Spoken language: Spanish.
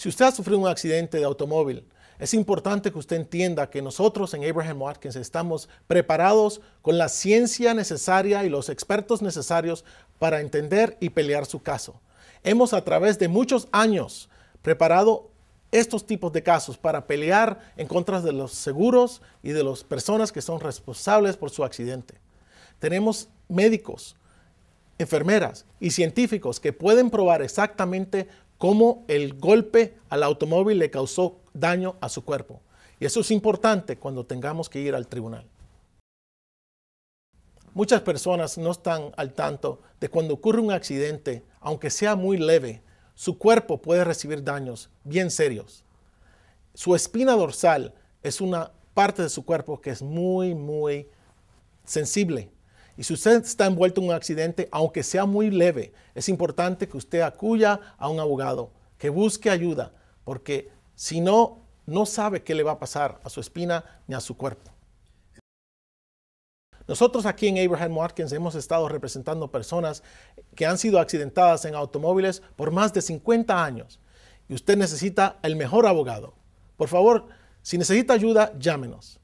Si usted ha sufrido un accidente de automóvil, es importante que usted entienda que nosotros en Abraham Watkins estamos preparados con la ciencia necesaria y los expertos necesarios para entender y pelear su caso. Hemos a través de muchos años preparado estos tipos de casos para pelear en contra de los seguros y de las personas que son responsables por su accidente. Tenemos médicos, enfermeras y científicos que pueden probar exactamente cómo el golpe al automóvil le causó daño a su cuerpo. Y eso es importante cuando tengamos que ir al tribunal. Muchas personas no están al tanto de cuando ocurre un accidente, aunque sea muy leve, su cuerpo puede recibir daños bien serios. Su espina dorsal es una parte de su cuerpo que es muy, muy sensible y si usted está envuelto en un accidente, aunque sea muy leve, es importante que usted acuya a un abogado, que busque ayuda, porque si no, no sabe qué le va a pasar a su espina ni a su cuerpo. Nosotros aquí en Abraham Watkins hemos estado representando personas que han sido accidentadas en automóviles por más de 50 años y usted necesita el mejor abogado. Por favor, si necesita ayuda, llámenos.